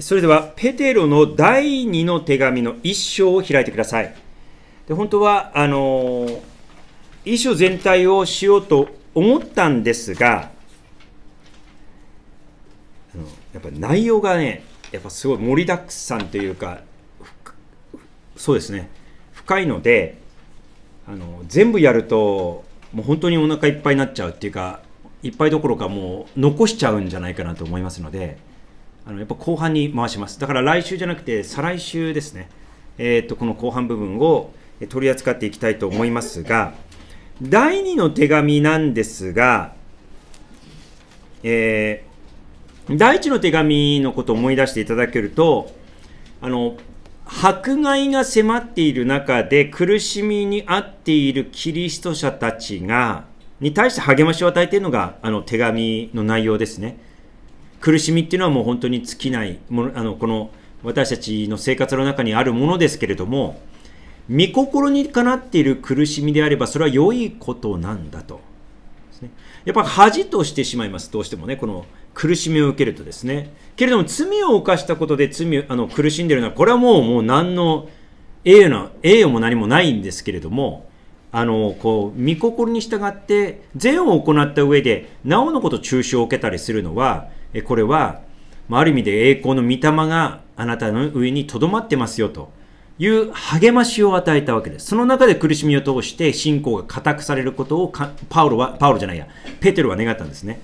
それでは、ペテロの第2の手紙の一章を開いてください。で本当は、あの一章全体をしようと思ったんですが、あのやっぱ内容がね、やっぱすごい盛りだくさんというか、そうですね、深いので、あの全部やると、もう本当にお腹いっぱいになっちゃうっていうか、いっぱいどころかもう残しちゃうんじゃないかなと思いますので、あのやっぱ後半に回しますだから来週じゃなくて再来週ですね、えー、とこの後半部分を取り扱っていきたいと思いますが第2の手紙なんですが、えー、第1の手紙のことを思い出していただけるとあの迫害が迫っている中で苦しみに遭っているキリスト者たちがに対して励ましを与えているのがあの手紙の内容ですね。苦しみっていうのはもう本当に尽きないものあのこの私たちの生活の中にあるものですけれども見心にかなっている苦しみであればそれは良いことなんだとやっぱ恥としてしまいますどうしてもねこの苦しみを受けるとですねけれども罪を犯したことで罪あの苦しんでるのはこれはもうもう何の栄誉の栄誉も何もないんですけれどもあのこう見心に従って善を行った上でなおのこと中傷を受けたりするのはこれは、まあ、る意味で栄光の御霊があなたの上にとどまってますよという励ましを与えたわけです。その中で苦しみを通して信仰が固くされることをパウロは、パウロじゃないや、ペテロは願ったんですね。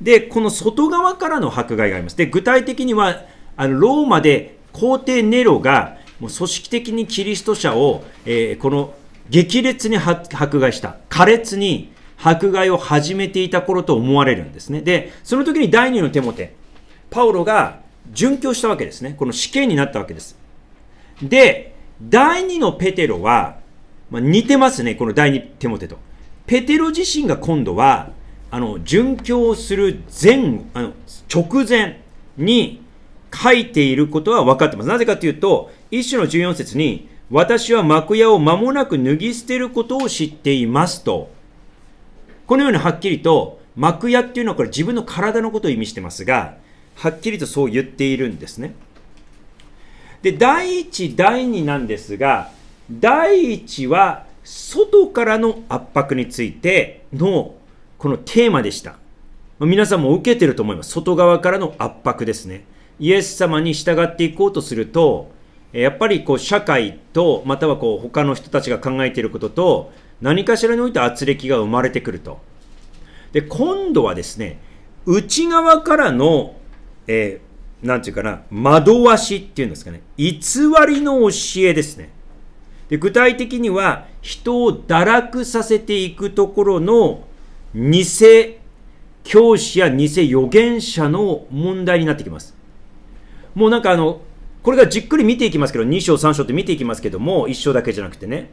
で、この外側からの迫害があります。で、具体的には、あのローマで皇帝ネロがもう組織的にキリスト者を、えー、この激烈に迫害した、苛烈に迫害を始めていた頃と思われるんですね。で、その時に第二の手もテパウロが殉教したわけですね。この死刑になったわけです。で、第二のペテロは、まあ、似てますね、この第二テモテと。ペテロ自身が今度は、あの、殉教する前、あの、直前に書いていることは分かってます。なぜかというと、一種の14節に、私は幕屋を間もなく脱ぎ捨てることを知っていますとこのようにはっきりと、幕屋っていうのはこれ自分の体のことを意味してますが、はっきりとそう言っているんですね。で、第一、第二なんですが、第一は外からの圧迫についてのこのテーマでした。皆さんも受けてると思います。外側からの圧迫ですね。イエス様に従っていこうとすると、やっぱりこう社会と、またはこう他の人たちが考えていることと、何かしらにおいて圧力が生まれてくると。で、今度はですね、内側からの、えー、なんていうかな、惑わしっていうんですかね、偽りの教えですね。で具体的には、人を堕落させていくところの偽教師や偽預言者の問題になってきます。もうなんかあの、これがじっくり見ていきますけど、2章3章って見ていきますけども、1章だけじゃなくてね。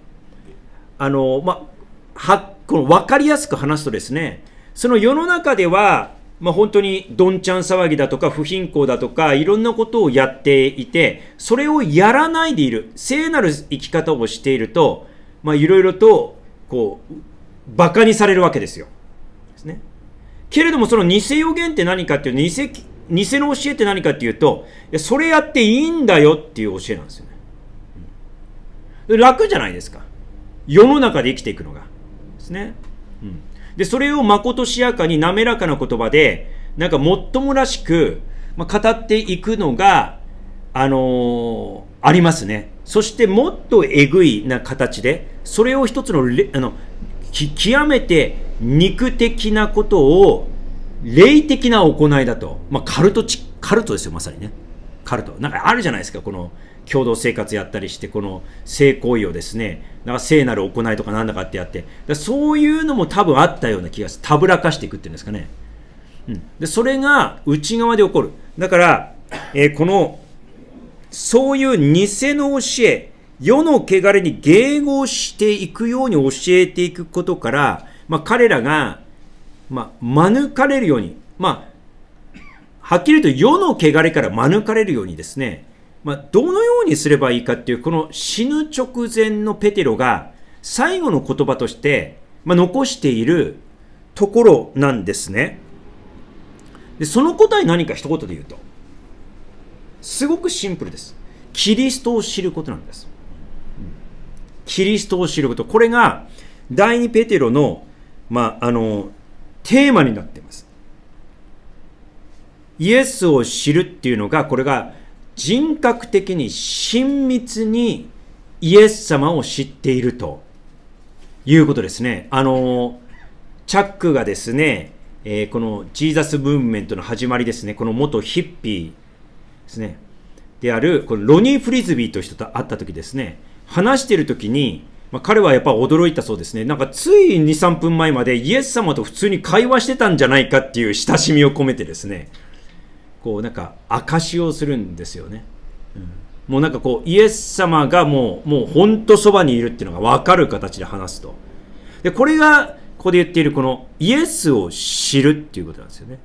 あの、まあ、は、この分かりやすく話すとですね、その世の中では、まあ、本当にどんちゃん騒ぎだとか不貧困だとかいろんなことをやっていて、それをやらないでいる、聖なる生き方をしていると、まあ、いろいろと、こう、馬鹿にされるわけですよ。ですね。けれどもその偽予言って何かっていう偽、偽の教えって何かっていうと、いやそれやっていいんだよっていう教えなんですよね。楽じゃないですか。世の中で生きていくのが。ですね。うん。で、それをまことしやかに滑らかな言葉で、なんかもっともらしく、まあ、語っていくのが、あのー、ありますね。そしてもっとえぐいな形で、それを一つのあの、極めて肉的なことを、霊的な行いだと。まあ、カルトカルトですよ、まさにね。カルト。なんかあるじゃないですか、この、共同生活やったりして、この性行為をですね、なんか聖なる行いとかなんだかってやって、だそういうのも多分あったような気がする。たぶらかしていくっていうんですかね。うん、でそれが内側で起こる。だから、えー、この、そういう偽の教え、世の汚れに迎合していくように教えていくことから、まあ、彼らが、まあ、免れるように、まあ、はっきり言うと世の汚れから免れるようにですね、まあ、どのようにすればいいかっていう、この死ぬ直前のペテロが最後の言葉として、まあ、残しているところなんですね。で、その答え何か一言で言うと、すごくシンプルです。キリストを知ることなんです。キリストを知ること。これが、第二ペテロの、まあ、あの、テーマになっています。イエスを知るっていうのが、これが、人格的に親密にイエス様を知っているということですね。あの、チャックがですね、えー、このジーザスムーブメントの始まりですね、この元ヒッピーですね、である、このロニー・フリズビーという人と会った時ですね、話している時に、まあ、彼はやっぱ驚いたそうですね。なんかつい2、3分前までイエス様と普通に会話してたんじゃないかっていう親しみを込めてですね、こうなんか証をするんですよね、うん、もうなんかこうイエス様がもうもうほんとそばにいるっていうのが分かる形で話すとでこれがここで言っているこのイエスを知るっていうことなんですよね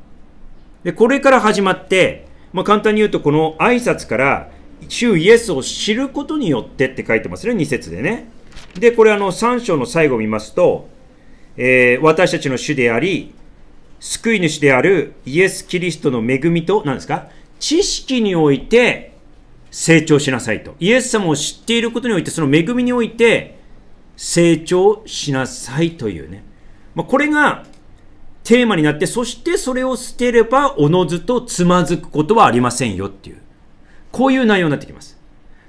でこれから始まって、まあ、簡単に言うとこの挨拶から主イエスを知ることによってって書いてますね2節でねでこれあの3章の最後見ますと、えー、私たちの主であり救い主であるイエス・キリストの恵みと、何ですか知識において成長しなさいと。イエス様を知っていることにおいて、その恵みにおいて成長しなさいというね。まあ、これがテーマになって、そしてそれを捨てれば、おのずとつまずくことはありませんよっていう。こういう内容になってきます。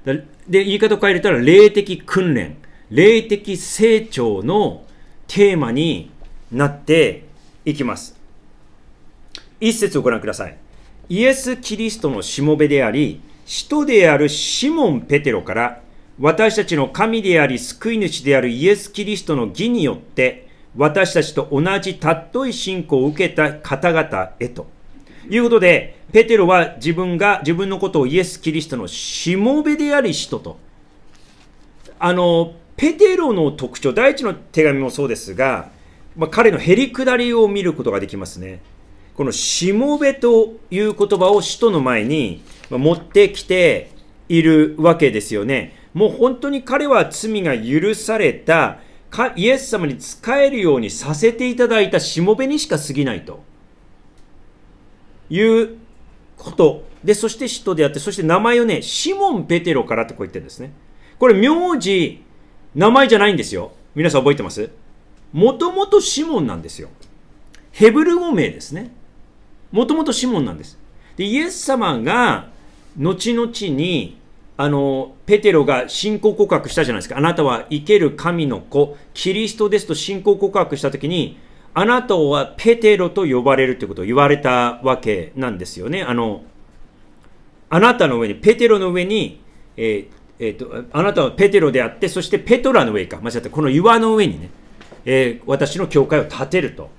で、言い方を変えれたら、霊的訓練、霊的成長のテーマになっていきます。一節をご覧ください。イエス・キリストのしもべであり、使徒であるシモン・ペテロから、私たちの神であり救い主であるイエス・キリストの義によって、私たちと同じ尊い信仰を受けた方々へと。いうことで、ペテロは自分が、自分のことをイエス・キリストのしもべであり使徒と。あの、ペテロの特徴、第一の手紙もそうですが、まあ、彼のへりくだりを見ることができますね。このしもべという言葉を使徒の前に持ってきているわけですよね。もう本当に彼は罪が許された、イエス様に仕えるようにさせていただいたしもべにしか過ぎないと。いうこと。で、そして使徒であって、そして名前をね、シモン・ペテロからってこう言ってるんですね。これ名字、名前じゃないんですよ。皆さん覚えてますもともとシモンなんですよ。ヘブル語名ですね。もともとシモンなんです。で、イエス様が、後々に、あの、ペテロが信仰告白したじゃないですか。あなたは生ける神の子、キリストですと信仰告白したときに、あなたはペテロと呼ばれるということを言われたわけなんですよね。あの、あなたの上に、ペテロの上に、えー、えー、と、あなたはペテロであって、そしてペトラの上か、間違って、この岩の上にね、えー、私の教会を建てると。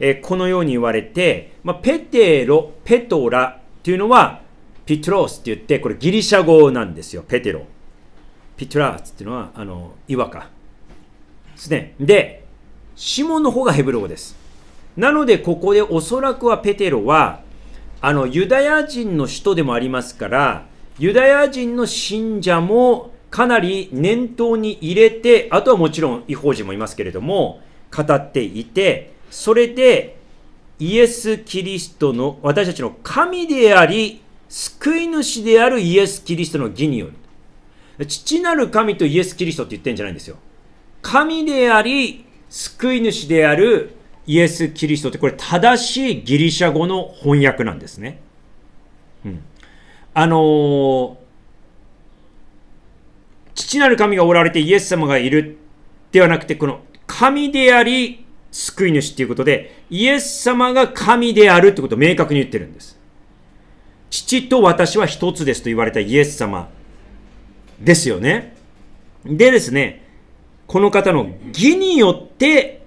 えー、このように言われて、まあ、ペテロ、ペトラっていうのは、ピトロスって言って、これギリシャ語なんですよ、ペテロ。ピトラースっていうのは、あの、岩か。ですね。で、シモンの方がヘブル語です。なので、ここでおそらくはペテロは、あの、ユダヤ人の首都でもありますから、ユダヤ人の信者もかなり念頭に入れて、あとはもちろん違法人もいますけれども、語っていて、それでイエス・キリストの私たちの神であり救い主であるイエス・キリストの義による父なる神とイエス・キリストって言ってんじゃないんですよ神であり救い主であるイエス・キリストってこれ正しいギリシャ語の翻訳なんですね。うん。あのー、父なる神がおられてイエス様がいるではなくて、この神であり救い主っていうことで、イエス様が神であるってことを明確に言ってるんです。父と私は一つですと言われたイエス様ですよね。でですね、この方の義によって、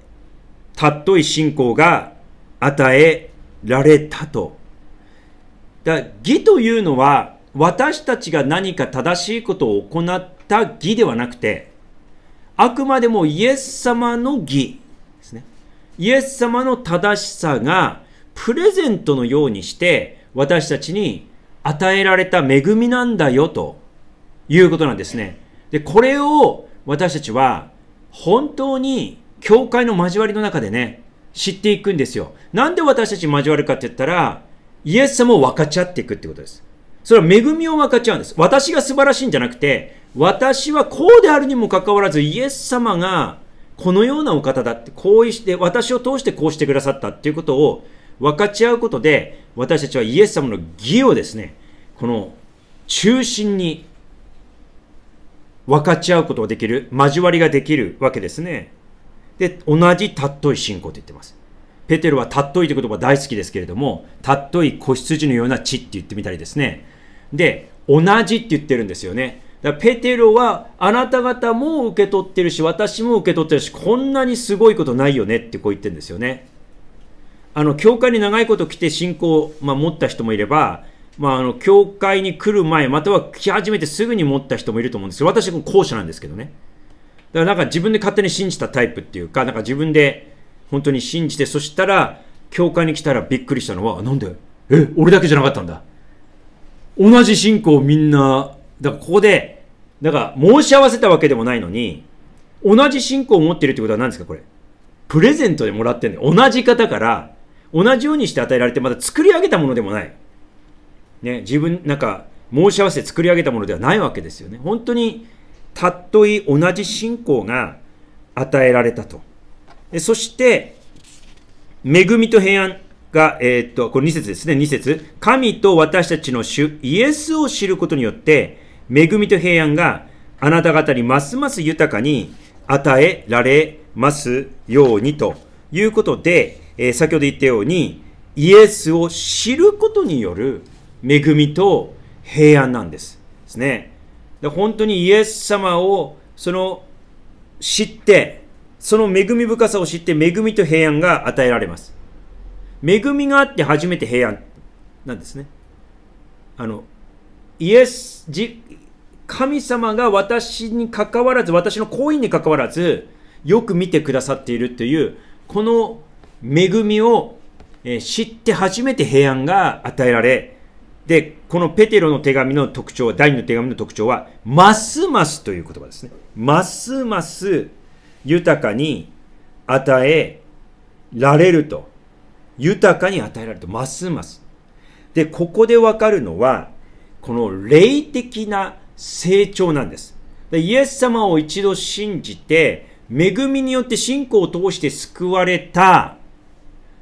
たっとい信仰が与えられたと。だ義というのは、私たちが何か正しいことを行った義ではなくて、あくまでもイエス様の義イエス様の正しさがプレゼントのようにして私たちに与えられた恵みなんだよということなんですね。で、これを私たちは本当に教会の交わりの中でね、知っていくんですよ。なんで私たち交わるかって言ったら、イエス様を分かち合っていくってことです。それは恵みを分かち合うんです。私が素晴らしいんじゃなくて、私はこうであるにもかかわらず、イエス様がこのようなお方だって、こうして、私を通してこうしてくださったっていうことを分かち合うことで、私たちはイエス様の義をですね、この中心に分かち合うことができる、交わりができるわけですね。で、同じたっとい信仰と言ってます。ペテルはたっといという言葉大好きですけれども、たっとい子羊のような血って言ってみたりですね。で、同じって言ってるんですよね。だペテロはあなた方も受け取ってるし私も受け取ってるしこんなにすごいことないよねってこう言ってるんですよね。あの教会に長いこと来て信仰を、まあ、持った人もいれば、まあ、あの教会に来る前または来始めてすぐに持った人もいると思うんですよ私は後者なんですけどね。だからなんか自分で勝手に信じたタイプっていうかなんか自分で本当に信じてそしたら教会に来たらびっくりしたのはなんでえ俺だけじゃなかったんだ同じ信仰をみんなだからここで、だから申し合わせたわけでもないのに、同じ信仰を持ってるってことは何ですかこれ。プレゼントでもらってんの。同じ方から、同じようにして与えられて、まだ作り上げたものでもない。ね、自分、なんか、申し合わせて作り上げたものではないわけですよね。本当に、たっとい同じ信仰が与えられたと。そして、恵みと平安が、えー、っと、これ2節ですね、2節神と私たちの主、イエスを知ることによって、恵みと平安があなた方にますます豊かに与えられますようにということで、えー、先ほど言ったようにイエスを知ることによる恵みと平安なんです。ですね。で本当にイエス様をその知って、その恵み深さを知って恵みと平安が与えられます。恵みがあって初めて平安なんですね。あの、イエス、じ神様が私に関わらず、私の行為に関わらず、よく見てくださっているという、この恵みを知って初めて平安が与えられ、で、このペテロの手紙の特徴、第2の手紙の特徴は、ますますという言葉ですね。ますます豊かに与えられると。豊かに与えられると。ますます。で、ここでわかるのは、この霊的な成長なんです。イエス様を一度信じて、恵みによって信仰を通して救われた、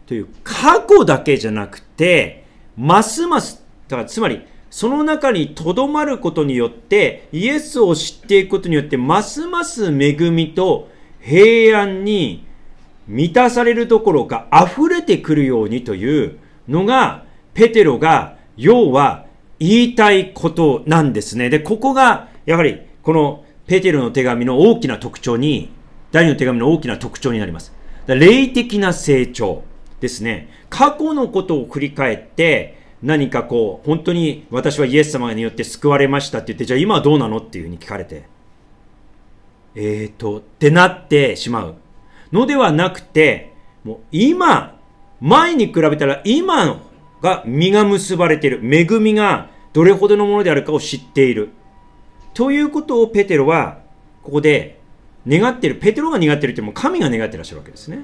という過去だけじゃなくて、ますます、だからつまり、その中にとどまることによって、イエスを知っていくことによって、ますます恵みと平安に満たされるどころか溢れてくるようにというのが、ペテロが、要は言いたいことなんですね。で、ここが、やはり、このペテルの手紙の大きな特徴に、第二の手紙の大きな特徴になります。霊的な成長ですね。過去のことを振り返って、何かこう、本当に私はイエス様によって救われましたって言って、じゃあ今はどうなのっていうふうに聞かれて、えーと、ってなってしまうのではなくて、もう今、前に比べたら今が実が結ばれている、恵みがどれほどのものであるかを知っている。ということをペテロは、ここで願ってる、ペテロが願ってるっても神が願ってらっしゃるわけですね。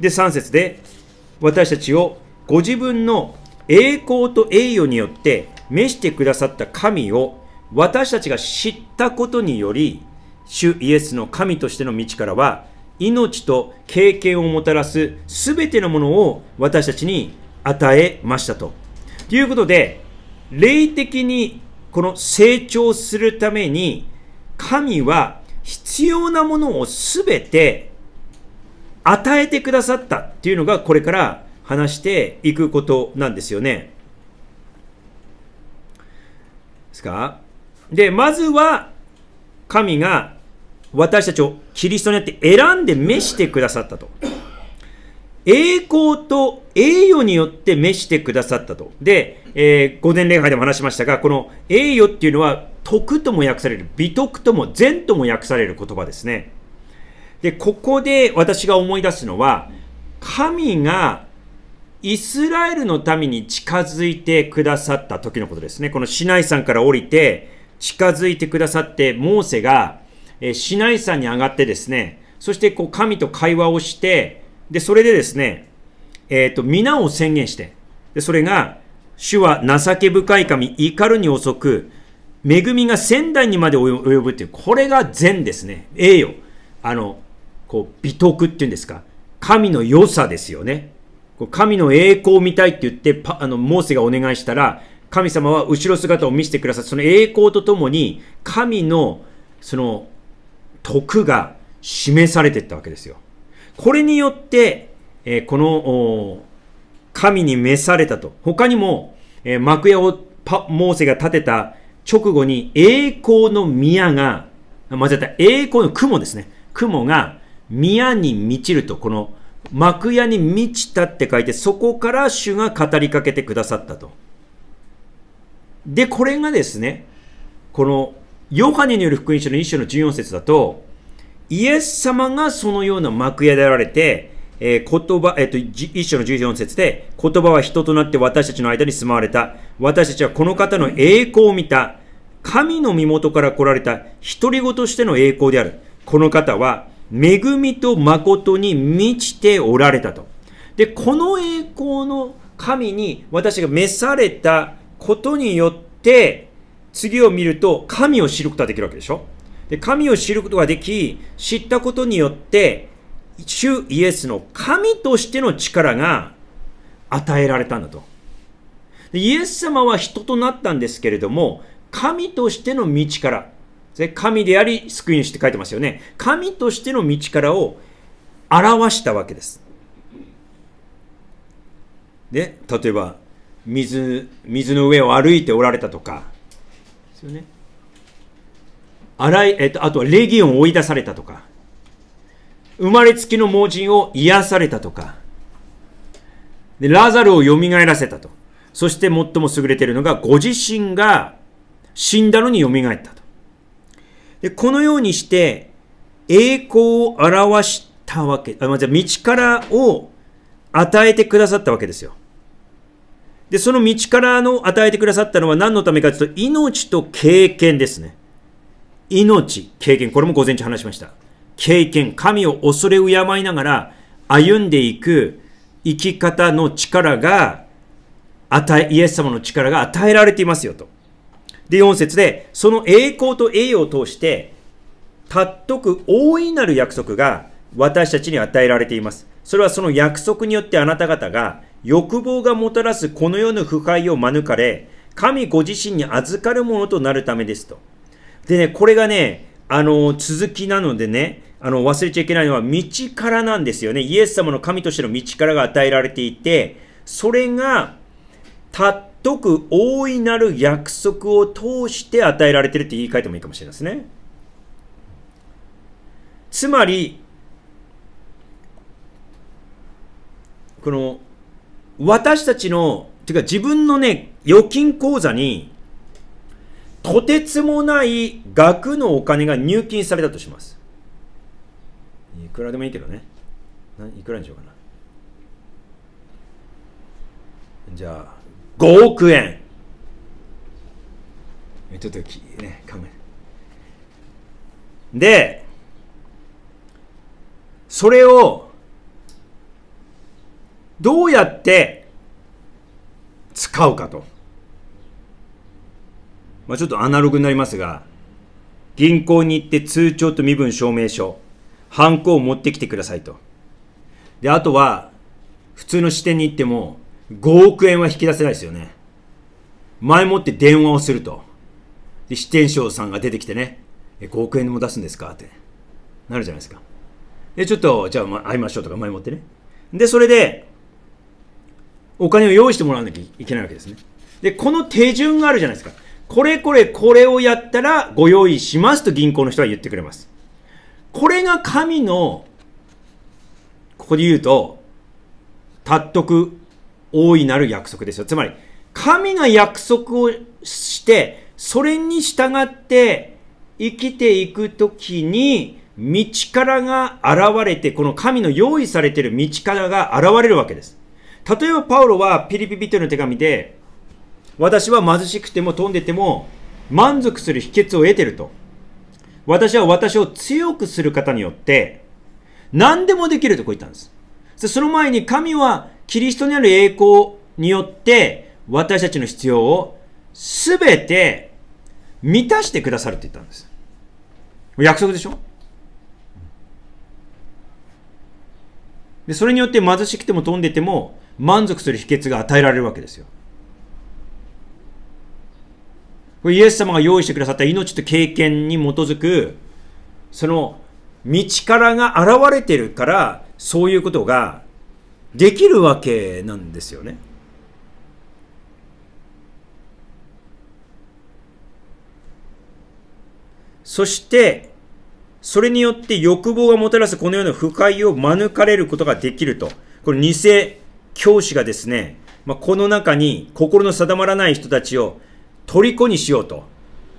で、3節で、私たちをご自分の栄光と栄誉によって召してくださった神を私たちが知ったことにより、主イエスの神としての道からは、命と経験をもたらすすべてのものを私たちに与えましたと。ということで、霊的にこの成長するために神は必要なものを全て与えてくださったっていうのがこれから話していくことなんですよね。ですかで、まずは神が私たちをキリストによって選んで召してくださったと。栄光と栄誉によって召してくださったと。で、えー、午前礼拝でも話しましたが、この栄誉っていうのは、徳とも訳される、美徳とも善とも訳される言葉ですね。で、ここで私が思い出すのは、神がイスラエルの民に近づいてくださった時のことですね。このシナイ山から降りて、近づいてくださって、モーセが、えー、シナイ山に上がってですね、そしてこう神と会話をして、で、それでですね、えっ、ー、と、皆を宣言して、で、それが、主は情け深い神、怒るに遅く、恵みが仙台にまで及ぶっていう、これが善ですね。栄誉。あの、こう、美徳っていうんですか。神の良さですよね。神の栄光を見たいって言って、あの、モーセがお願いしたら、神様は後ろ姿を見せてくださった。その栄光とともに、神の、その、徳が示されていったわけですよ。これによって、えこの神に召されたと。他にも、え幕屋をモーセが建てた直後に栄光の宮が、間違った、栄光の雲ですね。雲が宮に満ちると、この幕屋に満ちたって書いて、そこから主が語りかけてくださったと。で、これがですね、このヨハネによる福音書の一種の14節だと、イエス様がそのような幕屋であられて、えー、言葉、えっ、ー、と、一章の14節で、言葉は人となって私たちの間に住まわれた。私たちはこの方の栄光を見た。神の身元から来られた独り言としての栄光である。この方は、恵みと誠に満ちておられたと。で、この栄光の神に私が召されたことによって、次を見ると神を知ることができるわけでしょで神を知ることができ、知ったことによって、主イエスの神としての力が与えられたんだと。でイエス様は人となったんですけれども、神としての道から、神であり救い主って書いてますよね。神としての道からを表したわけです。で、例えば、水、水の上を歩いておられたとか、ですよね。あらい、えっと、あとはギ儀ンを追い出されたとか、生まれつきの盲人を癒されたとか、でラザルを蘇らせたと。そして最も優れているのが、ご自身が死んだのに蘇ったと。でこのようにして、栄光を表したわけ、あ、まじゃ道からを与えてくださったわけですよ。で、その道からの与えてくださったのは何のためかというと、命と経験ですね。命、経験、これも午前中話しました。経験、神を恐れ敬いながら歩んでいく生き方の力が与え、イエス様の力が与えられていますよと。で、4節で、その栄光と栄誉を通して、たっとく大いなる約束が私たちに与えられています。それはその約束によってあなた方が欲望がもたらすこの世の腐敗を免れ、神ご自身に預かるものとなるためですと。でね、これがね、あの、続きなのでね、あの、忘れちゃいけないのは、道からなんですよね。イエス様の神としての道からが与えられていて、それが、たっとく大いなる約束を通して与えられてるって言い換えてもいいかもしれないですね。つまり、この、私たちの、ていうか自分のね、預金口座に、とてつもない額のお金が入金されたとします。いくらでもいいけどね。いくらにしようかな。じゃあ、5億円。ちょっとき、ね、考えで、それを、どうやって使うかと。まあ、ちょっとアナログになりますが、銀行に行って通帳と身分証明書、ハンコを持ってきてくださいと。で、あとは、普通の支店に行っても、5億円は引き出せないですよね。前もって電話をすると。で、支店長さんが出てきてね、え、5億円も出すんですかってなるじゃないですか。で、ちょっと、じゃあ、ま、会いましょうとか前もってね。で、それで、お金を用意してもらわなきゃいけないわけですね。で、この手順があるじゃないですか。これこれこれをやったらご用意しますと銀行の人は言ってくれます。これが神の、ここで言うと、達得、大いなる約束ですよ。つまり、神が約束をして、それに従って生きていくときに、道からが現れて、この神の用意されている道からが現れるわけです。例えばパウロはピリピピとの手紙で、私は貧しくても飛んでても満足する秘訣を得てると。私は私を強くする方によって、何でもできるとこう言ったんです。その前に神はキリストにある栄光によって、私たちの必要をすべて満たしてくださるって言ったんです。約束でしょでそれによって貧しくても飛んでても満足する秘訣が与えられるわけですよ。これイエス様が用意してくださった命と経験に基づく、その道からが現れてるから、そういうことができるわけなんですよね。そして、それによって欲望がもたらすこのような不快を免れることができると。これ、偽教師がですね、まあ、この中に心の定まらない人たちを虜にしようと、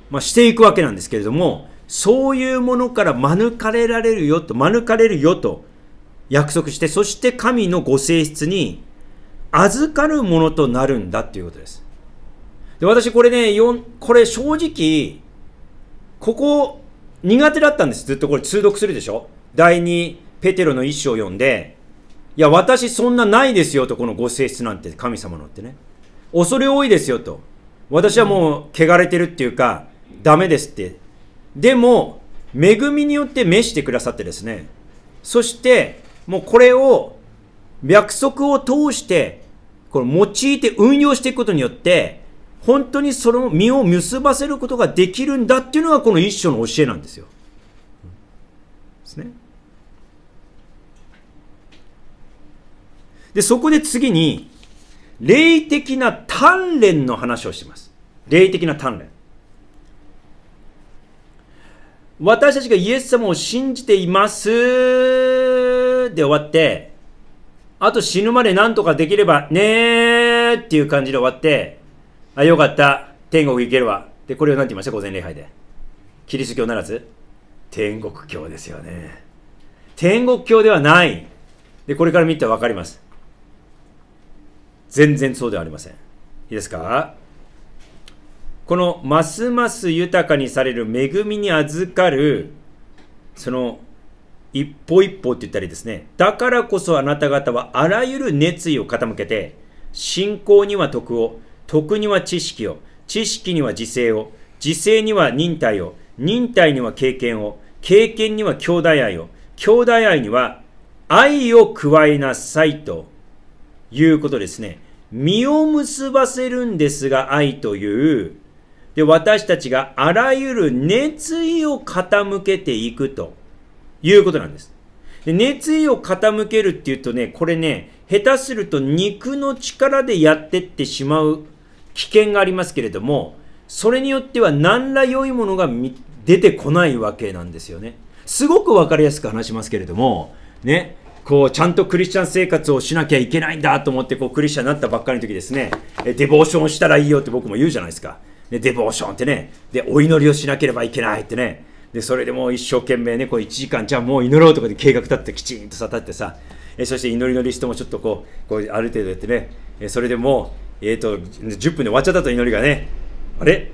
まあ、していくわけなんですけれども、そういうものから免れられるよと、免れるよと約束して、そして神のご性質に預かるものとなるんだっていうことです。で、私これね、これ正直、ここ苦手だったんです。ずっとこれ通読するでしょ第2ペテロの一章読んで、いや、私そんなないですよと、このご性質なんて、神様のってね。恐れ多いですよと。私はもう汚れてるっていうかダメですってでも恵みによって召してくださってですねそしてもうこれを約束を通してこれ用いて運用していくことによって本当にその身を結ばせることができるんだっていうのがこの一章の教えなんですよ。ですね。でそこで次に霊的な鍛錬の話をします。霊的な鍛錬。私たちがイエス様を信じていますで終わって、あと死ぬまで何とかできればねーっていう感じで終わって、あ、よかった。天国行けるわ。で、これを何て言いました午前礼拝で。キリスト教ならず、天国教ですよね。天国教ではない。で、これから見てわかります。全然そうではありません。いいですかこのますます豊かにされる恵みに預かるその一歩一歩って言ったりですねだからこそあなた方はあらゆる熱意を傾けて信仰には徳を徳には知識を知識には自制を自制には忍耐を忍耐には経験を経験には兄弟愛を兄弟愛には愛を加えなさいということですね。実を結ばせるんですが愛という、で、私たちがあらゆる熱意を傾けていくということなんです。で熱意を傾けるっていうとね、これね、下手すると肉の力でやってってしまう危険がありますけれども、それによっては何ら良いものが出てこないわけなんですよね。すごくわかりやすく話しますけれども、ね、こうちゃんとクリスチャン生活をしなきゃいけないんだと思ってこうクリスチャンになったばっかりの時ですねデボーションしたらいいよって僕も言うじゃないですか、で、デボーションってねでお祈りをしなければいけないってねでそれでもう一生懸命ねこう1時間じゃあもう祈ろうとかで計画立ってきちんとさ立ってさえそして祈りのリストもちょっとこうこうある程度やってねえそれでもう、えーと、と10分で終わっちゃったと祈りがねあれ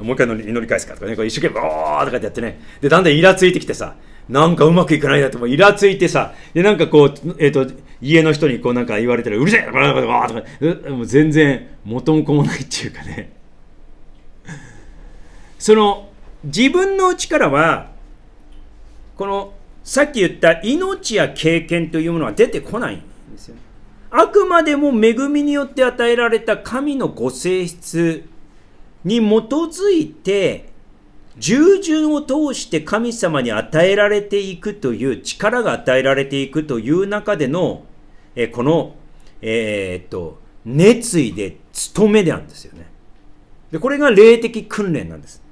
もう一回祈り返すかとかねこう一生懸命おーとかってやってねでだんだんイラついてきてさなんかうまくいかないなともイラついてさ、で、なんかこう、えっ、ー、と、家の人にこうなんか言われたら、うるせえわーとか、もう全然元も子もないっていうかね。その、自分の力は、この、さっき言った命や経験というものは出てこないんですよ、あくまでも恵みによって与えられた神のご性質に基づいて従順を通して神様に与えられていくという力が与えられていくという中での、えこの、えー、っと、熱意で務めであるんですよね。で、これが霊的訓練なんです。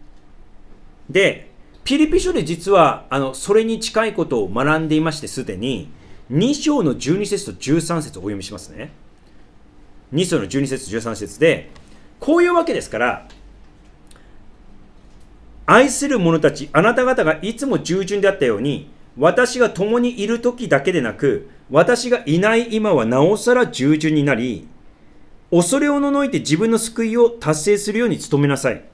で、ピリピ書で実は、あの、それに近いことを学んでいまして、すでに、2章の12節と13節をお読みしますね。2章の12節と13節で、こういうわけですから、愛する者たち、あなた方がいつも従順であったように、私が共にいる時だけでなく、私がいない今はなおさら従順になり、恐れおののいて自分の救いを達成するように努めなさい。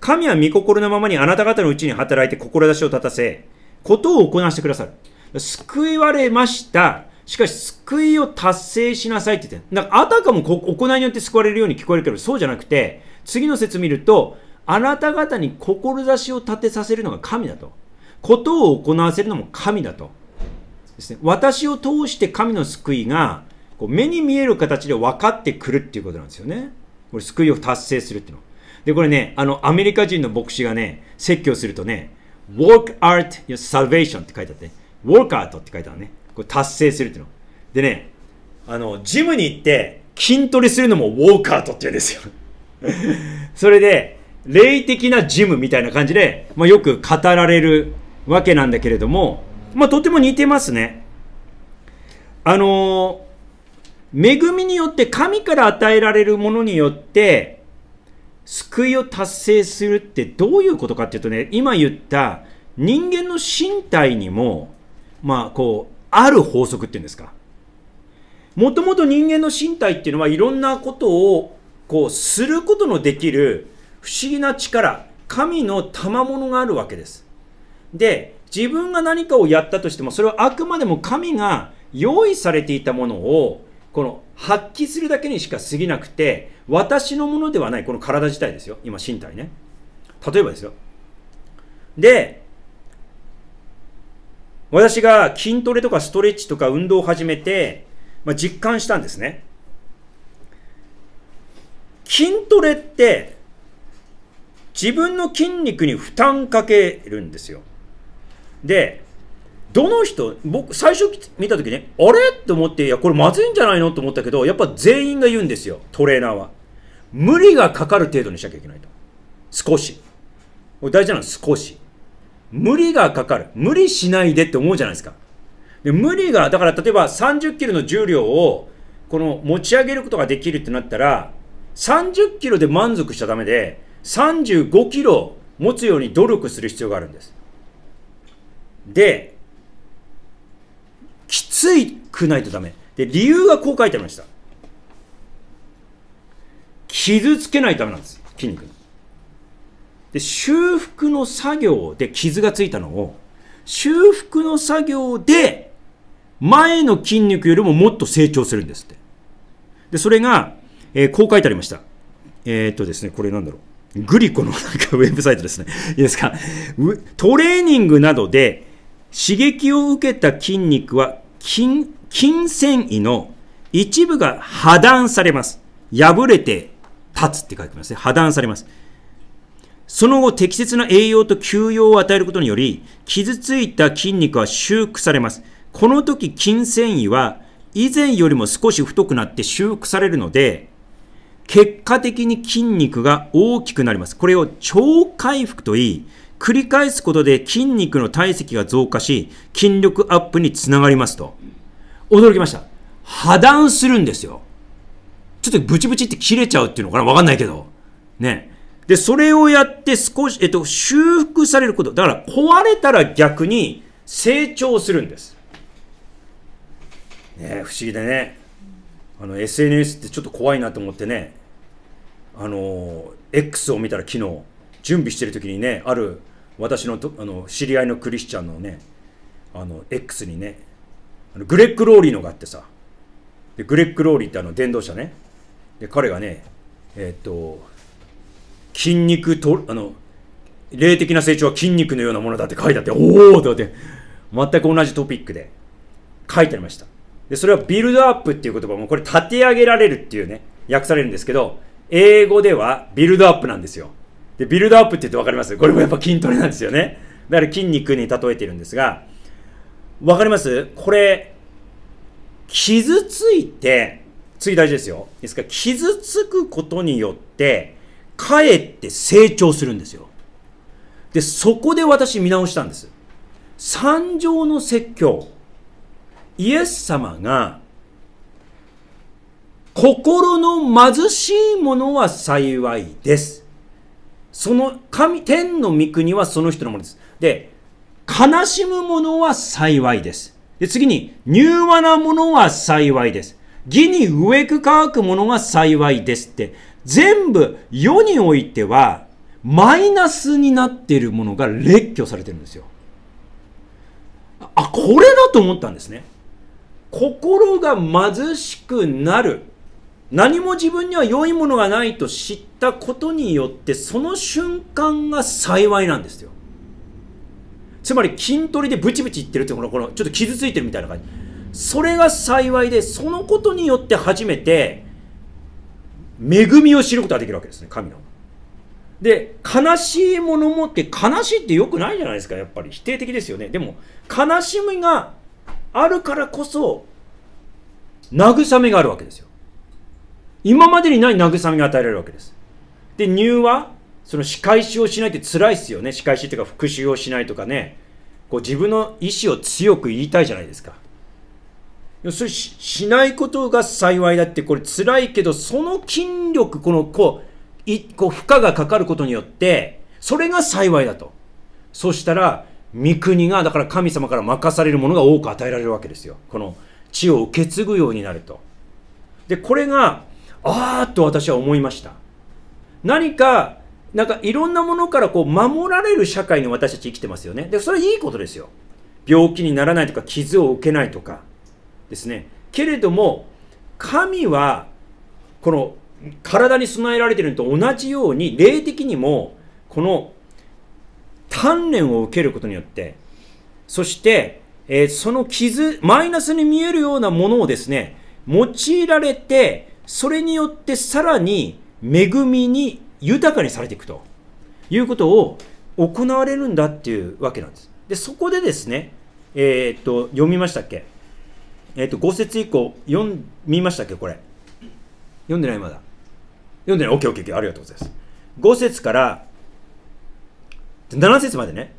神は御心のままにあなた方のうちに働いて志を立たせ、ことを行わせてくださる。救われました。しかし、救いを達成しなさいって言ってなんかあたかも行いによって救われるように聞こえるけど、そうじゃなくて、次の説見ると、あなた方に志を立てさせるのが神だと。ことを行わせるのも神だと。ですね。私を通して神の救いが、こう目に見える形で分かってくるっていうことなんですよね。これ救いを達成するっていうの。で、これね、あの、アメリカ人の牧師がね、説教するとね、work art your salvation って書いてあって、ね、work art って書いてあるね。これ達成するっていうの。でね、あの、ジムに行って筋トレするのもウォーカー t って言うんですよ。それで、霊的なジムみたいな感じで、まあ、よく語られるわけなんだけれども、まあ、とても似てますね。あの恵みによって神から与えられるものによって救いを達成するってどういうことかっていうとね、今言った人間の身体にも、まあこう、ある法則っていうんですか。もともと人間の身体っていうのはいろんなことをこうすることのできる不思議な力、神の賜物があるわけです。で、自分が何かをやったとしても、それはあくまでも神が用意されていたものを、この発揮するだけにしか過ぎなくて、私のものではない、この体自体ですよ。今、身体ね。例えばですよ。で、私が筋トレとかストレッチとか運動を始めて、まあ、実感したんですね。筋トレって自分の筋肉に負担かけるんですよ。で、どの人、僕、最初見た時ね、あれと思って、いや、これまずいんじゃないのと思ったけど、やっぱ全員が言うんですよ、トレーナーは。無理がかかる程度にしなきゃいけないと。少し。これ大事なの少し。無理がかかる。無理しないでって思うじゃないですか。で無理が、だから例えば30キロの重量を、この持ち上げることができるってなったら、30キロで満足しちゃダメで、35キロ持つように努力する必要があるんです。で、きついくないとダメ。で、理由はこう書いてありました。傷つけないためなんです、筋肉に。で、修復の作業で傷がついたのを、修復の作業で前の筋肉よりももっと成長するんですって。で、それが、えー、こう書いてありました。えー、っとですね、これなんだろう。グリコのなんか ウェブサイトですね。いいですか。トレーニングなどで刺激を受けた筋肉は筋、筋繊維の一部が破断されます。破れて立つって書いてますね。破断されます。その後、適切な栄養と休養を与えることにより、傷ついた筋肉は修復されます。この時、筋繊維は以前よりも少し太くなって修復されるので、結果的に筋肉が大きくなります。これを超回復と言い、繰り返すことで筋肉の体積が増加し、筋力アップにつながりますと。驚きました。破断するんですよ。ちょっとブチブチって切れちゃうっていうのかなわかんないけど。ね。で、それをやって少し、えっと、修復されること。だから壊れたら逆に成長するんです。ね不思議だね。あの SNS ってちょっと怖いなと思ってねあの X を見たら昨日準備してる時にねある私のあの知り合いのクリスチャンのねあの X にねあのグレッグ・ローリーのがあってさでグレッグ・ローリーってあの電動車ねで彼がねえー、っと筋肉とあの霊的な成長は筋肉のようなものだって書いてあっておおってって全く同じトピックで書いてありましたで、それはビルドアップっていう言葉も、これ立て上げられるっていうね、訳されるんですけど、英語ではビルドアップなんですよ。で、ビルドアップって言って分かりますこれもやっぱ筋トレなんですよね。だから筋肉に例えてるんですが、分かりますこれ、傷ついて、次大事ですよ。ですから、傷つくことによって、かえって成長するんですよ。で、そこで私見直したんです。三条の説教。イエス様が心の貧しいものは幸いです。その神、天の御国はその人のものです。で、悲しむものは幸いです。で、次に、柔和なものは幸いです。義に植えく乾くものが幸いですって、全部世においては、マイナスになっているものが列挙されてるんですよ。あ、これだと思ったんですね。心が貧しくなる。何も自分には良いものがないと知ったことによって、その瞬間が幸いなんですよ。つまり筋トレでブチブチいってるってこの、この、ちょっと傷ついてるみたいな感じ。それが幸いで、そのことによって初めて、恵みを知ることができるわけですね、神の。で、悲しいものもって、悲しいって良くないじゃないですか、やっぱり。否定的ですよね。でも、悲しみがあるからこそ、慰めがあるわけですよ。今までにない慰めが与えられるわけです。で、入は、その仕返しをしないって辛いですよね。仕返しっうか復讐をしないとかね。こう自分の意志を強く言いたいじゃないですか。それししないことが幸いだって、これ辛いけど、その筋力、この、こう、一個負荷がかかることによって、それが幸いだと。そしたら、御国がだから神様から任されるものが多く与えられるわけですよこの地を受け継ぐようになるとでこれがああと私は思いました何かなんかいろんなものからこう守られる社会に私たち生きてますよねでそれはいいことですよ病気にならないとか傷を受けないとかですねけれども神はこの体に備えられているのと同じように霊的にもこの鍛錬を受けることによって、そして、えー、その傷、マイナスに見えるようなものをですね、用いられて、それによってさらに恵みに豊かにされていくということを行われるんだっていうわけなんです。で、そこでですね、えー、っと、読みましたっけえー、っと、5節以降、読みましたっけこれ。読んでないまだ。読んでない ?OKOK、OK, ありがとうございます。5節から7節までね。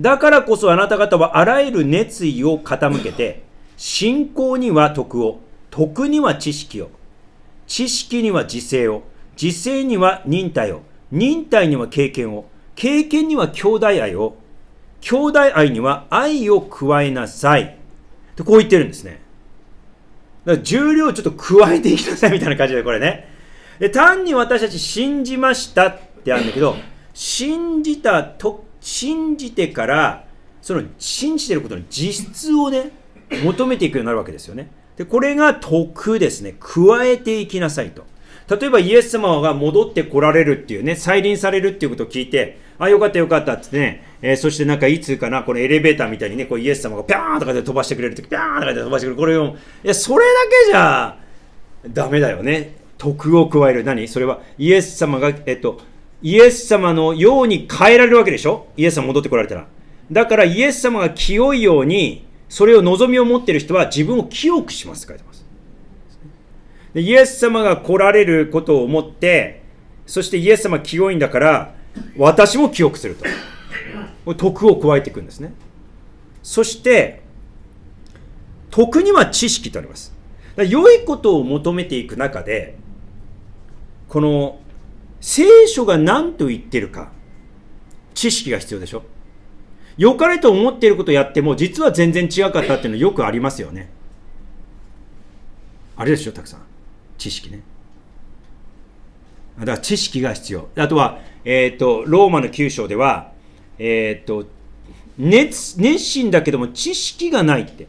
だからこそあなた方はあらゆる熱意を傾けて、信仰には徳を、徳には知識を、知識には自制を、自制には忍耐を、忍耐には経験を、経験には兄弟愛を、兄弟愛には愛を加えなさい。とこう言ってるんですね。だから重量をちょっと加えていきなさいみたいな感じでこれね。で単に私たち信じましたってあるんだけど、信じたと、信じてから、その信じてることの実質をね、求めていくようになるわけですよね。で、これが徳ですね。加えていきなさいと。例えばイエス様が戻ってこられるっていうね、再臨されるっていうことを聞いて、あ、よかったよかったってね、えー、そしてなんかいつかな、このエレベーターみたいにね、こうイエス様がピャーンとかで飛ばしてくれるとき、ピャーンとかで飛ばしてくれる。これを、いや、それだけじゃ、ダメだよね。徳を加える。何それは、イエス様が、えっと、イエス様のように変えられるわけでしょイエス様戻ってこられたら。だからイエス様が清いように、それを望みを持っている人は自分を清くします書いてます。でイエス様が来られることを思って、そしてイエス様清いんだから、私も清くすると。徳を加えていくんですね。そして、徳には知識とあります。良いことを求めていく中で、この聖書が何と言ってるか、知識が必要でしょ良かれと思っていることをやっても、実は全然違かったっていうのはよくありますよね。あれでしょ、たくさん。知識ね。だから知識が必要。あとは、えっ、ー、と、ローマの9章では、えっ、ー、と、熱、熱心だけども知識がないって。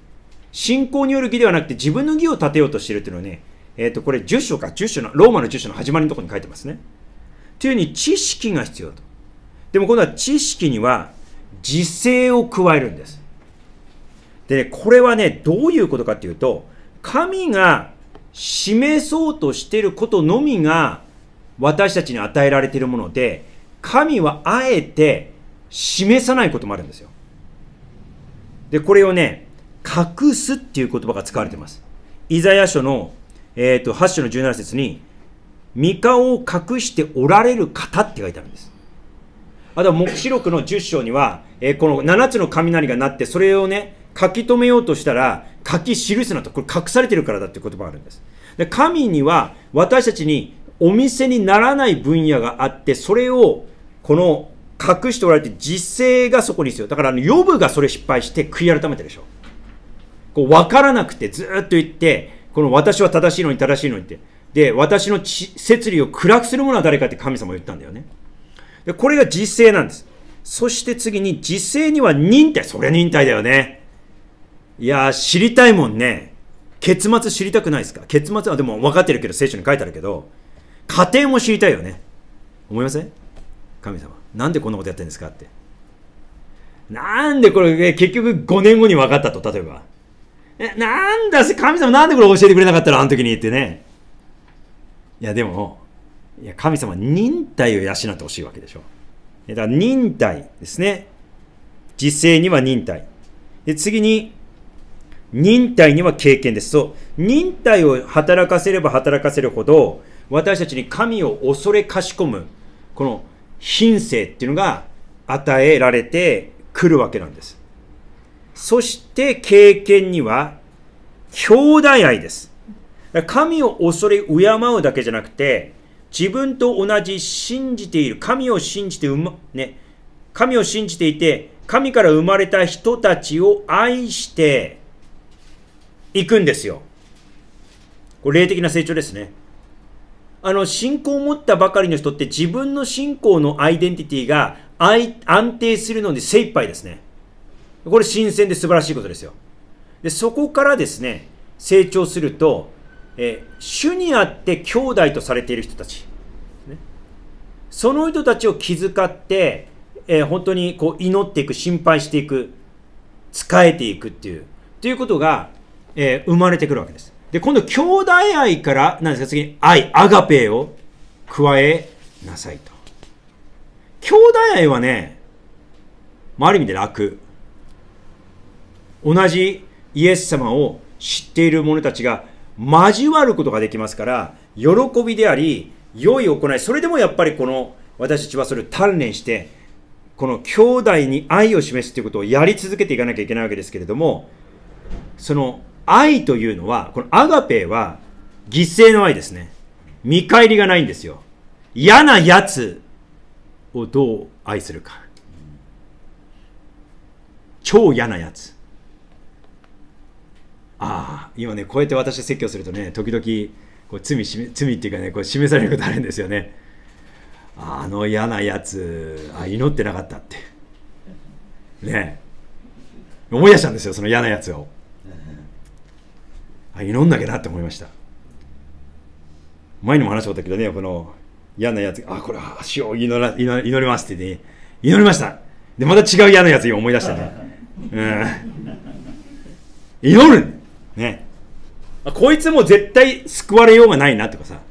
信仰による義ではなくて自分の義を立てようとしてるっていうのはね、えっ、ー、と、これ10章か、10章の、ローマの10章の始まりのところに書いてますね。というように知識が必要と。でも今度は知識には自制を加えるんです。で、これはね、どういうことかっていうと、神が示そうとしていることのみが私たちに与えられているもので、神はあえて示さないこともあるんですよ。で、これをね、隠すっていう言葉が使われてます。イザヤ書の、えーと、と8章の17節に、御顔を隠しておられる方って書いてあるんです。あとは、黙示録の10章には、えー、この7つの雷が鳴って、それをね、書き留めようとしたら、書き記すなと、これ隠されてるからだって言葉があるんです。で神には、私たちにお店にならない分野があって、それを、この、隠しておられて、実勢がそこにですよ。だから、あの、ヨブがそれ失敗して悔い改めてでしょ。こう、わからなくて、ずっと言って、この私は正しいのに正しいのにって。で、私の摂理を暗くするものは誰かって神様言ったんだよね。で、これが実勢なんです。そして次に、実勢には忍耐。それ忍耐だよね。いや知りたいもんね。結末知りたくないですか結末は、でも分かってるけど、聖書に書いてあるけど、家庭も知りたいよね。思いません神様。なんでこんなことやってるんですかって。なんでこれ、結局5年後に分かったと、例えば。え、なんだ、神様なんでこれ教えてくれなかったのあの時にってね。いやでもいや神様忍耐を養ってほしいわけでしょだから忍耐ですね実践には忍耐で次に忍耐には経験ですそう忍耐を働かせれば働かせるほど私たちに神を恐れかしこむこの品性っていうのが与えられてくるわけなんですそして経験には兄弟愛です神を恐れ敬うだけじゃなくて、自分と同じ信じている、神を信じて、ま、ね、神を信じていて、神から生まれた人たちを愛していくんですよ。これ霊的な成長ですね。あの、信仰を持ったばかりの人って自分の信仰のアイデンティティが安定するので精一杯ですね。これ新鮮で素晴らしいことですよ。で、そこからですね、成長すると、えー、主にあって兄弟とされている人たち、ね、その人たちを気遣って、えー、本当にこう祈っていく、心配していく、仕えていくっていう、ということが、えー、生まれてくるわけです。で、今度、兄弟愛から、なんですか、次に愛、アガペを加えなさいと。兄弟愛はね、まあ、ある意味で楽。同じイエス様を知っている者たちが交わることができますから喜びであり良い行いそれでもやっぱりこの私たちはそれを鍛錬してこの兄弟に愛を示すということをやり続けていかなきゃいけないわけですけれどもその愛というのはこのアガペは犠牲の愛ですね見返りがないんですよ嫌な奴をどう愛するか超嫌な奴。ああ今ねこうやって私説教するとね時々こう罪罪っていうかねこう示されることあるんですよねあの嫌なやつあ祈ってなかったってね思い出したんですよその嫌なやつをあ祈んなきゃなって思いました前にも話したけどねこの嫌なやつあこれは足を祈ら祈りますってね祈りましたでまた違う嫌なやつを思い出したねうん祈るねこいつも絶対救われようがないなとかさか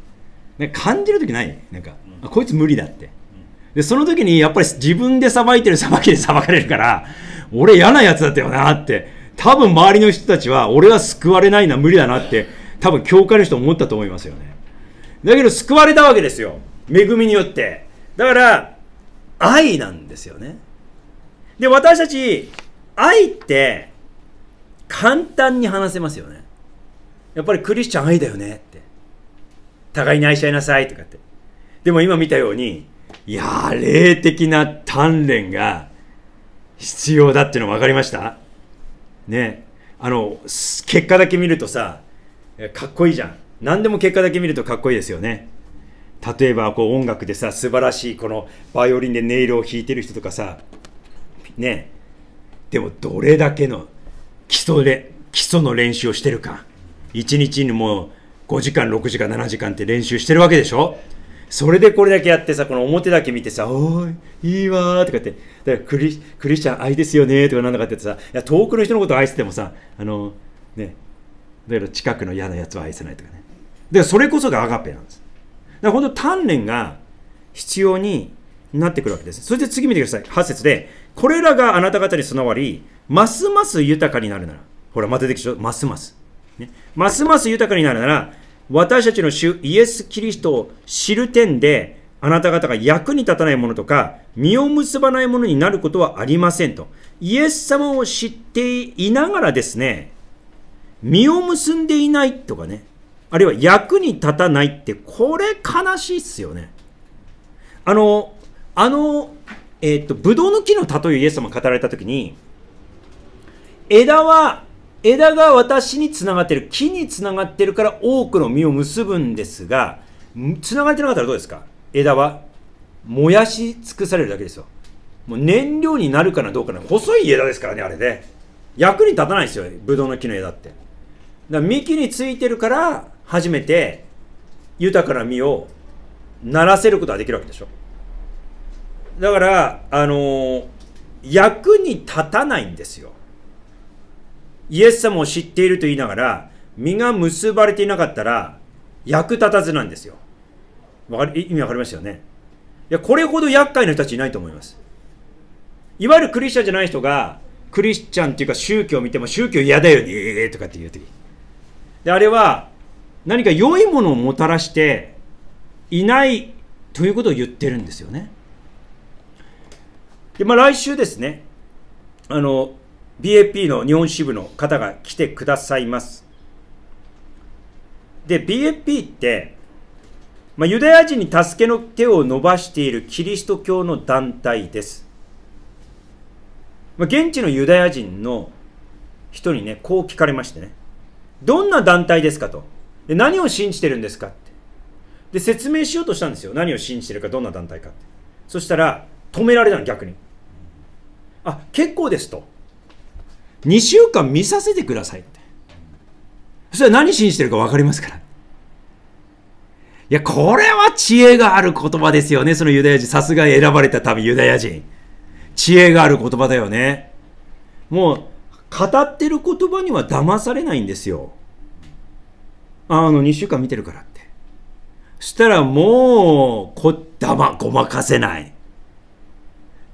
感じる時ないなんか、うん、こいつ無理だってでその時にやっぱり自分でさばいてるさばきで さばかれるから俺嫌なやつだったよなって多分周りの人たちは俺は救われないな無理だなって多分教会の人思ったと思いますよねだけど救われたわけですよ恵みによってだから愛なんですよねで私たち愛って簡単に話せますよね。やっぱりクリスチャン愛だよねって。互いに愛し合いなさいとかって。でも今見たように、いやー、霊的な鍛錬が必要だっていうの分かりましたね。あの、結果だけ見るとさ、かっこいいじゃん。何でも結果だけ見るとかっこいいですよね。例えばこう音楽でさ、素晴らしいこのバイオリンで音色を弾いてる人とかさ、ね。でもどれだけの基礎で、基礎の練習をしてるか。1日にもう5時間、6時間、7時間って練習してるわけでしょそれでこれだけやってさ、この表だけ見てさ、おーい、いいわーとかって、だからクリクリスチャン愛ですよねとかなんだかってさ、いや遠くの人のこと愛しててもさ、あの、ね、だけど近くの嫌なやつは愛せないとかね。で、それこそがアガペなんです。だから本当鍛錬が必要になってくるわけです。それで次見てください。8節で、これらがあなた方に備わり、ますます豊かになるなら、ほら、また出てきちゃう、ますます、ね。ますます豊かになるなら、私たちの主イエス・キリストを知る点で、あなた方が役に立たないものとか、身を結ばないものになることはありませんと。イエス様を知っていながらですね、身を結んでいないとかね、あるいは役に立たないって、これ悲しいっすよね。あの、あの、えっ、ー、と、ぶどうの木の例えをイエス様が語られたときに、枝は、枝が私につながってる、木につながってるから多くの実を結ぶんですが、つながってなかったらどうですか枝は燃やし尽くされるだけですよ。もう燃料になるかなどうかな。細い枝ですからね、あれね。役に立たないですよ、ブドウの木の枝って。だから幹についてるから、初めて豊かな実をならせることができるわけでしょ。だから、あのー、役に立たないんですよ。イエス様を知っていると言いながら、身が結ばれていなかったら、役立たずなんですよ。わかり、意味わかりますよね。いや、これほど厄介な人たちいないと思います。いわゆるクリスチャンじゃない人が、クリスチャンっていうか宗教を見ても宗教嫌だよねとかって言うとき。で、あれは、何か良いものをもたらしていないということを言ってるんですよね。で、まあ来週ですね、あの、BAP の日本支部の方が来てくださいます。で、BAP って、まあ、ユダヤ人に助けの手を伸ばしているキリスト教の団体です。まあ、現地のユダヤ人の人にね、こう聞かれましてね、どんな団体ですかと。で何を信じてるんですかって。で、説明しようとしたんですよ。何を信じてるか、どんな団体かって。そしたら、止められたの、逆に。あ、結構ですと。2週間見させてくださいって。それは何信じてるか分かりますから。いや、これは知恵がある言葉ですよね、そのユダヤ人。さすが選ばれた民、ユダヤ人。知恵がある言葉だよね。もう、語ってる言葉には騙されないんですよ。あの、2週間見てるからって。そしたらもう、こ、だま、ごまかせない。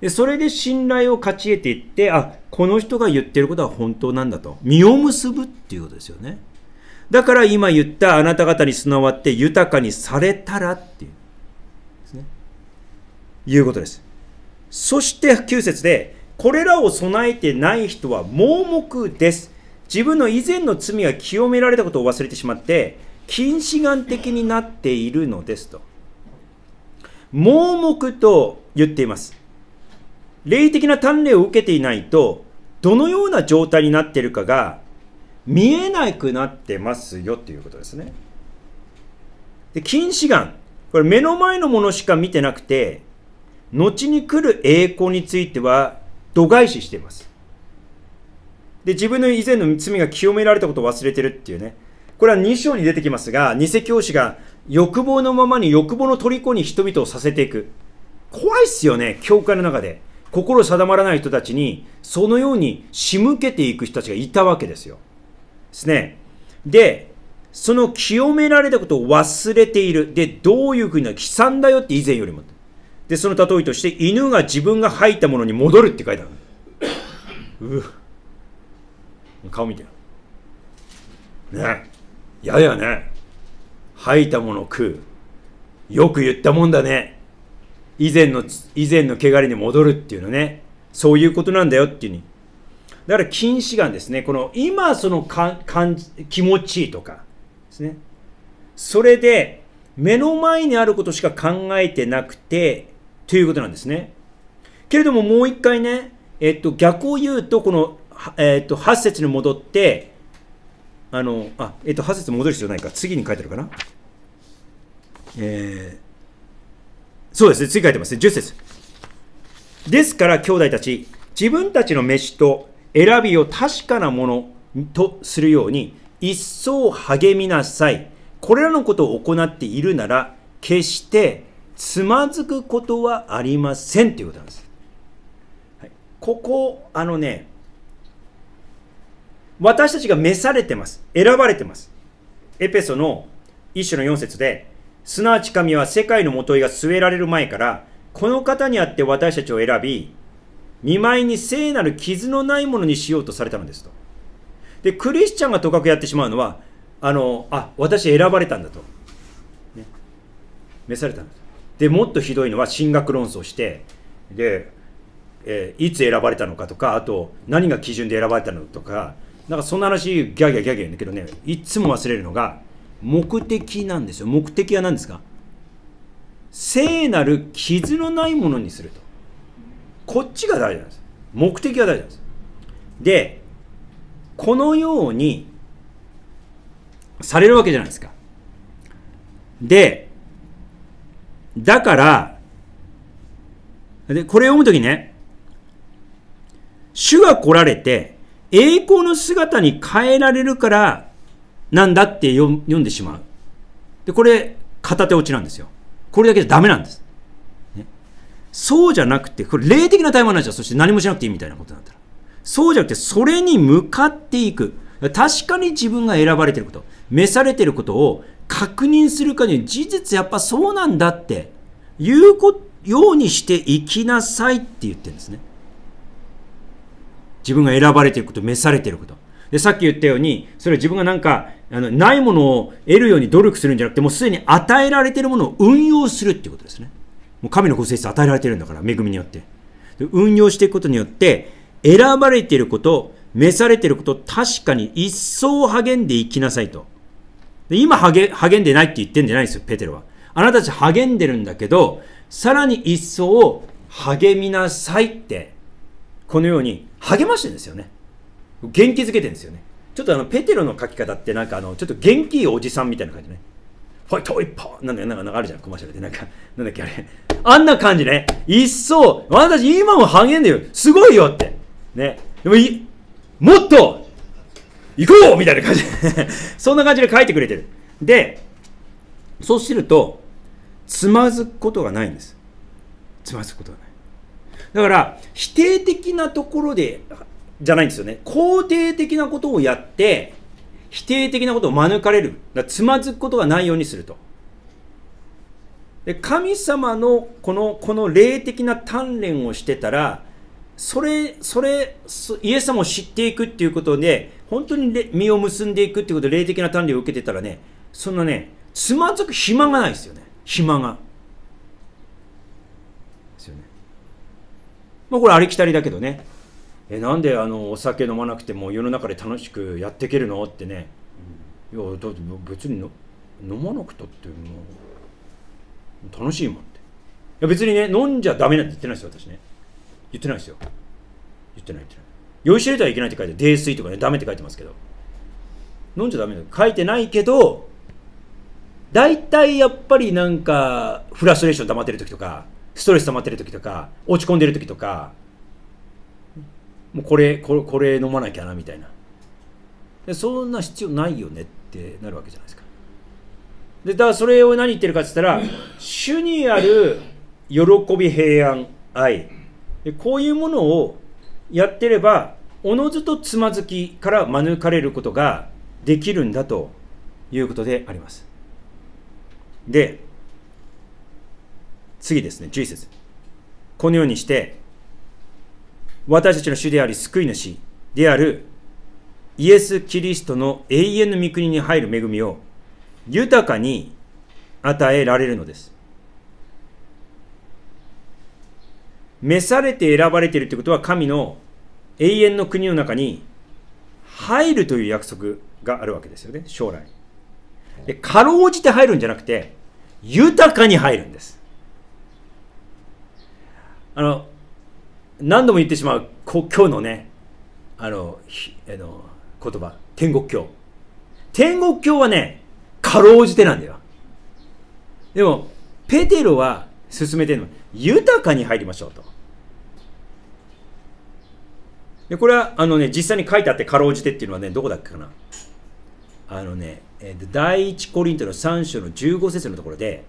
で、それで信頼を勝ち得ていって、あ、この人が言ってることは本当なんだと。実を結ぶっていうことですよね。だから今言ったあなた方に備わって豊かにされたらっていう、ね、いうことです。そして9節で、これらを備えてない人は盲目です。自分の以前の罪が清められたことを忘れてしまって、近視眼的になっているのですと。盲目と言っています。霊的な鍛錬を受けていないと、どのような状態になっているかが見えなくなってますよっていうことですね。で近視眼。これ目の前のものしか見てなくて、後に来る栄光については度外視しています。で、自分の以前の罪が清められたことを忘れてるっていうね。これは2章に出てきますが、偽教師が欲望のままに欲望の虜に人々をさせていく。怖いっすよね、教会の中で。心定まらない人たちに、そのように仕向けていく人たちがいたわけですよ。ですね。で、その清められたことを忘れている。で、どういうふうな悲惨だよって以前よりも。で、その例えとして、犬が自分が吐いたものに戻るって書いてある。う顔見てよ。ねえ。やよね。吐いたもの食う。よく言ったもんだね。以前の、以前の汚れに戻るっていうのね。そういうことなんだよっていうに。だから近視眼ですね。この今そのか感気持ちいいとかですね。それで目の前にあることしか考えてなくてということなんですね。けれどももう一回ね、えっと逆を言うとこの、えっと8節に戻って、あの、あ、えっと8節戻る必要ないか。次に書いてあるかな。えーそうですね、次書いてますね、10節ですから、兄弟たち、自分たちの飯と選びを確かなものとするように、一層励みなさい。これらのことを行っているなら、決してつまずくことはありませんということなんです。はい、ここ、あのね、私たちが召されてます。選ばれてます。エペソの一種の4節で、すなわち神は世界のもといが据えられる前から、この方にあって私たちを選び、見舞いに聖なる傷のないものにしようとされたのですと。で、クリスチャンがとかくやってしまうのは、あの、あ、私選ばれたんだと。ね。召されたんだと。で、もっとひどいのは進学論争して、で、えー、いつ選ばれたのかとか、あと、何が基準で選ばれたのとか、なんかそんな話、ギャギャギャギャ言うんだけどね、いつも忘れるのが、目的なんですよ。目的は何ですか聖なる傷のないものにすると。こっちが大事なんです。目的が大事なんです。で、このようにされるわけじゃないですか。で、だから、で、これ読むときね、主が来られて、栄光の姿に変えられるから、なんだって読んでしまう。で、これ、片手落ちなんですよ。これだけじゃダメなんです。ね、そうじゃなくて、これ霊的な対話なんですそして何もしなくていいみたいなことだったら。そうじゃなくて、それに向かっていく。確かに自分が選ばれてること、召されてることを確認するかに事実やっぱそうなんだっていうこようにしていきなさいって言ってるんですね。自分が選ばれてること、召されてること。で、さっき言ったように、それは自分がなんか、あの、ないものを得るように努力するんじゃなくて、もうすでに与えられているものを運用するっていうことですね。もう神のご性質与えられてるんだから、恵みによって。で運用していくことによって、選ばれていること、召されていること、確かに一層励んでいきなさいと。で今励、励んでないって言ってんじゃないですよ、ペテロは。あなたたち励んでるんだけど、さらに一層励みなさいって、このように励ましてるんですよね。元気づけてるんですよね。ちょっとあの、ペテロの書き方ってなんかあの、ちょっと元気いいおじさんみたいな感じね。ファイト一本なんだなんか、なんかあるじゃん、コマーシャルで。なんか、なんだっけ、あれ。あんな感じね。いっそ、私今も励んでる。すごいよって。ね。でもい、もっと、行こうみたいな感じ。そんな感じで書いてくれてる。で、そうすると、つまずくことがないんです。つまずくことがない。だから、否定的なところでじゃないんですよね。肯定的なことをやって、否定的なことを免れる。だつまずくことがないようにすると。で神様のこの、この霊的な鍛錬をしてたら、それ、それ、イエス様を知っていくっていうことで、本当に身を結んでいくっていうことで霊的な鍛錬を受けてたらね、そんなね、つまずく暇がないですよね。暇が。ですよね。まあこれありきたりだけどね。えなんであのお酒飲まなくても世の中で楽しくやっていけるのってね、いやだって別にの飲まなくたってもう楽しいもんっていや別にね飲んじゃダメなんて言ってないですよ私ね言ってないですよ言ってない言ってない酔いしれてはいけないって書いて泥酔とかねダメって書いてますけど飲んじゃダメだ書いてないけど大体やっぱりなんかフラストレーション溜まってる時とかストレス溜まってる時とか落ち込んでる時とかもうこれこれこれ飲まなきゃなみたいなでそんな必要ないよねってなるわけじゃないですかでだからそれを何言ってるかって言ったら主にある喜び平安愛でこういうものをやってればおのずとつまずきから免れることができるんだということでありますで次ですね11節このようにして私たちの主であり救い主であるイエス・キリストの永遠の御国に入る恵みを豊かに与えられるのです。召されて選ばれているということは神の永遠の国の中に入るという約束があるわけですよね、将来。で、かろうじて入るんじゃなくて、豊かに入るんです。あの、何度も言ってしまう今日のねあのあの言葉天国教天国教はねかろうじてなんだよでもペテロは進めてるの豊かに入りましょうとでこれはあのね実際に書いてあってかろうじてっていうのはねどこだっけかなあのね、え第一コリントの3章の15節のところで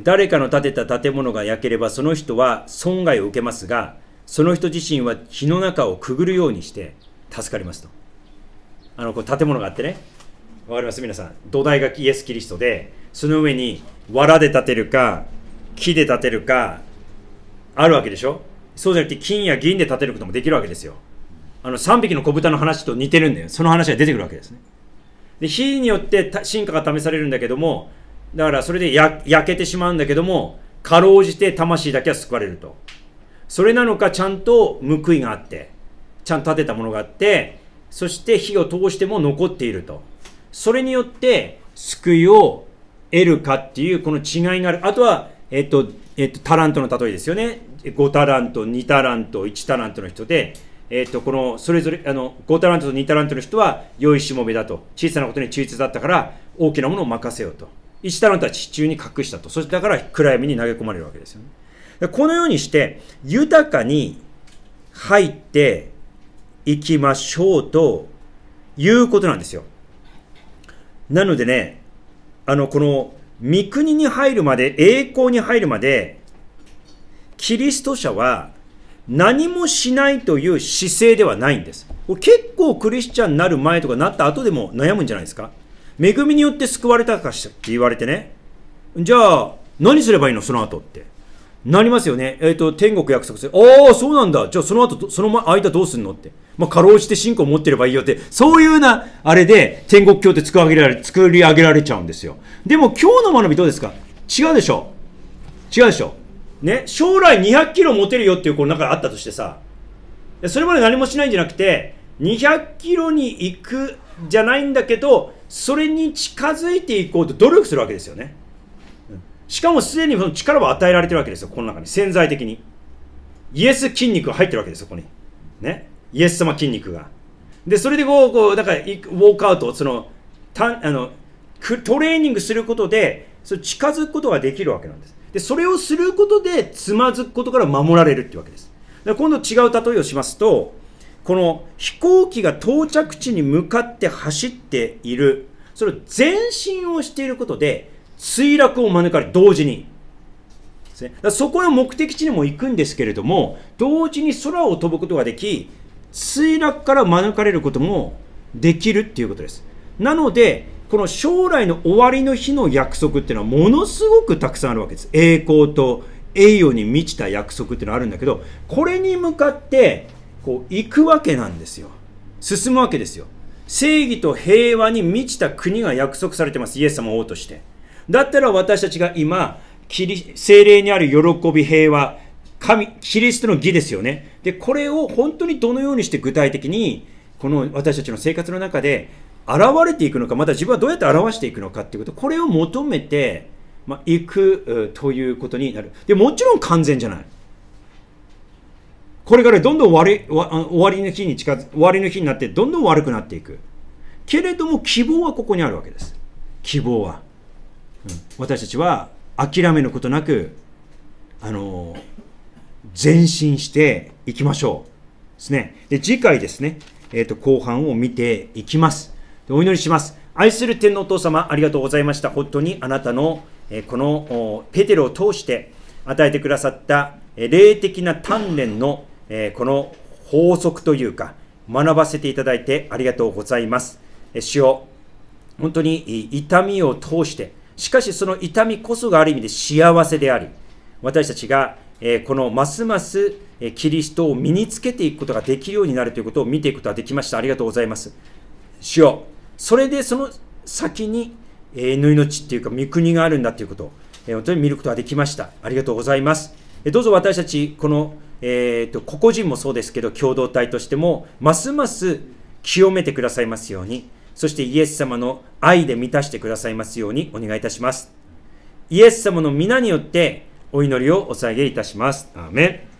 誰かの建てた建物が焼ければその人は損害を受けますがその人自身は火の中をくぐるようにして助かりますとあのこう建物があってねわかります皆さん土台がイエス・キリストでその上に藁で建てるか木で建てるかあるわけでしょそうじゃなくて金や銀で建てることもできるわけですよあの3匹の子豚の話と似てるんだよその話が出てくるわけですねで火によって進化が試されるんだけどもだからそれで焼けてしまうんだけども、かろうじて魂だけは救われると。それなのかちゃんと報いがあって、ちゃんと立てたものがあって、そして火を通しても残っていると。それによって救いを得るかっていうこの違いがある。あとは、えっと、えっと、タラントの例えですよね。5タラント、2タラント、1タラントの人で、えっと、この、それぞれ、あの、5タラントと2タラントの人は、良いしもべだと。小さなことに忠実だったから、大きなものを任せようと。一太郎たち地中に隠したと。そしてだから暗闇に投げ込まれるわけですよね。このようにして、豊かに入っていきましょうということなんですよ。なのでね、あの、この、三国に入るまで、栄光に入るまで、キリスト者は何もしないという姿勢ではないんです。結構クリスチャンになる前とかなった後でも悩むんじゃないですか恵みによって救われたかしって言われてね、じゃあ、何すればいいのその後って。なりますよね。えっ、ー、と、天国約束する。ああ、そうなんだ。じゃあ、その後、その間どうすんのって。まあ、過労して信仰を持ってればいいよって、そういうな、あれで、天国教って作り上げられ、作り上げられちゃうんですよ。でも、今日の学びどうですか違うでしょ違うでしょね、将来200キロ持てるよっていう、この中であったとしてさ、それまで何もしないんじゃなくて、200キロに行くじゃないんだけど、それに近づいていこうと努力するわけですよね。しかもすでにその力は与えられてるわけですよ、この中に。潜在的に。イエス筋肉が入ってるわけですよ、ここに。ね。イエス様筋肉が。で、それでこう、こう、だから、ウォークアウト、その、たあの、トレーニングすることで、そ近づくことができるわけなんです。で、それをすることで、つまずくことから守られるっていうわけです。今度違う例えをしますと、この飛行機が到着地に向かって走っている、それを前進をしていることで、墜落を免れ、同時に。ですね、だそこの目的地にも行くんですけれども、同時に空を飛ぶことができ、墜落から免れることもできるっていうことです。なので、この将来の終わりの日の約束っていうのはものすごくたくさんあるわけです。栄光と栄誉に満ちた約束っていうのはあるんだけど、これに向かってこう行くわけなんですよ進むわけですよ正義と平和に満ちた国が約束されてますイエス様を王としてだったら私たちが今キリ精霊にある喜び平和神キリストの義ですよねでこれを本当にどのようにして具体的にこの私たちの生活の中で現れていくのかまた自分はどうやって表していくのかっていうことこれを求めて、まあ、いくということになるでもちろん完全じゃないこれからどんどん終わり終わりの日に近づ終わりの日になってどんどん悪くなっていくけれども希望はここにあるわけです希望は、うん、私たちは諦めることなくあの前進していきましょうですねで次回ですね、えーと、と後半を見ていきますお祈りします愛する天皇お父様ありがとうございました本当にあなたの、えー、このペテロを通して与えてくださった霊的な鍛錬のえこの法則というか、学ばせていただいてありがとうございます。主を本当に痛みを通して、しかしその痛みこそがある意味で幸せであり、私たちがこのますますキリストを身につけていくことができるようになるということを見ていくことができました。ありがとうございます。主よそれでその先に縫いの地っていうか、御国があるんだということを本当に見ることができました。ありがとうございます。どうぞ私たち、このえーと、個々人もそうですけど共同体としてもますます清めてくださいますようにそしてイエス様の愛で満たしてくださいますようにお願いいたしますイエス様の皆によってお祈りをお捧げいたしますアーメン